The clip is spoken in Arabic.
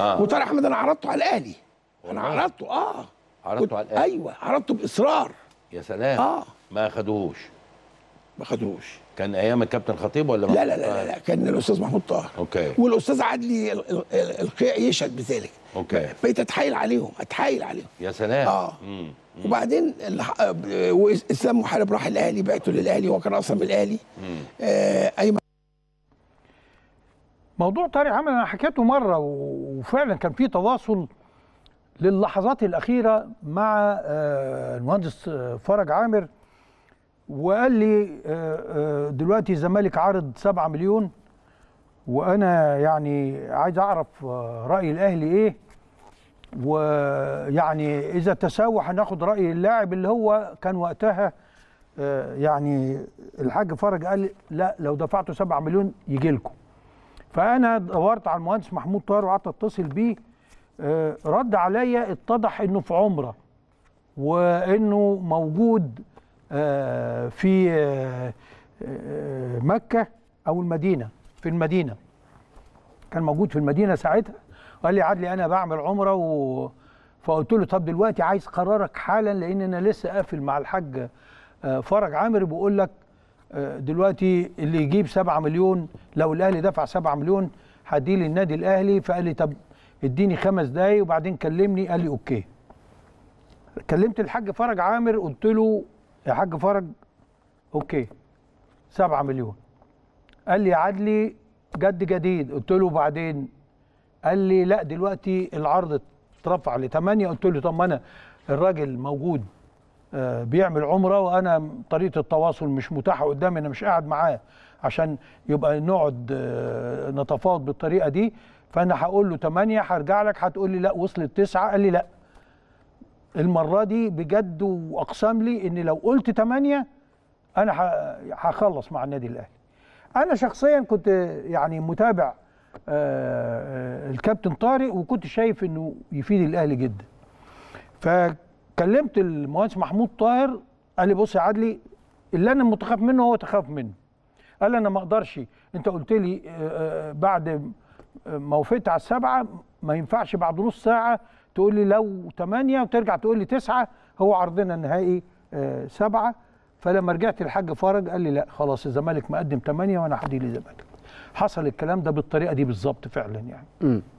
آه. وطارق احمد انا عرضته على الاهلي انا عرضته اه عرضته على الاهلي ايوه عرضته باصرار يا سلام اه ما اخدوهوش ما خدوش كان ايام الكابتن خطيب ولا لا لا, لا لا لا كان الاستاذ محمود طاهر اوكي والاستاذ عدلي القيع يشهد بذلك اوكي بقيت اتحايل عليهم اتحايل عليهم يا سلام اه مم. وبعدين آه، اسلام محارب راح الاهلي بعته للاهلي وكان اصلا بالاهلي آه ايمن موضوع طارق عمل انا حكيته مره وفعلا كان في تواصل للحظات الاخيره مع آه، المهندس آه، فرج عامر وقال لي آه، دلوقتي الزمالك عارض 7 مليون وانا يعني عايز اعرف راي الاهلي ايه ويعني اذا تساوى هناخد راي اللاعب اللي هو كان وقتها يعني الحاج فرج قال لا لو دفعتوا 7 مليون يجي لكم فانا دورت على المهندس محمود طاهر وقعدت اتصل بيه آه، رد عليا اتضح انه في عمره وانه موجود آه، في آه، مكه او المدينه في المدينه كان موجود في المدينه ساعتها قال لي عدلي انا بعمل عمره و... فقلت له طب دلوقتي عايز قرارك حالا لان انا لسه قافل مع الحاج فرج عامر بيقول لك آه، دلوقتي اللي يجيب 7 مليون لو الاهلي دفع 7 مليون هديه للنادي الاهلي فقال لي طب اديني خمس دقايق وبعدين كلمني قال لي اوكي كلمت الحاج فرج عامر قلت له يا حاج فرج اوكي 7 مليون قال لي عدلي جد جديد قلت له وبعدين قال لي لا دلوقتي العرض اترفع ل 8 قلت له طب ما انا الراجل موجود آه، بيعمل عمره وانا طريقه التواصل مش متاحه قدامي انا مش قاعد معاه عشان يبقى نقعد آه، نتفاوض بالطريقه دي فانا هقول له 8 هرجع لك هتقول لي لا وصلت 9 قال لي لا المره دي بجد واقسم لي ان لو قلت 8 انا هخلص مع النادي الاهلي انا شخصيا كنت يعني متابع آه، الكابتن طارق وكنت شايف انه يفيد الاهلي جدا ف كلمت المهندس محمود طاهر قال لي بص يا عدلي اللي انا متخاف منه هو تخاف منه قال انا ما اقدرش انت قلت لي آه، آه، بعد ما وفقت على السبعه ما ينفعش بعد نص ساعه تقول لي لو تمانية وترجع تقول لي تسعه هو عرضنا النهائي آه، سبعه فلما رجعت الحاج فرج قال لي لا خلاص الزمالك مقدم تمانية وانا هدي للزمالك حصل الكلام ده بالطريقه دي بالظبط فعلا يعني. م.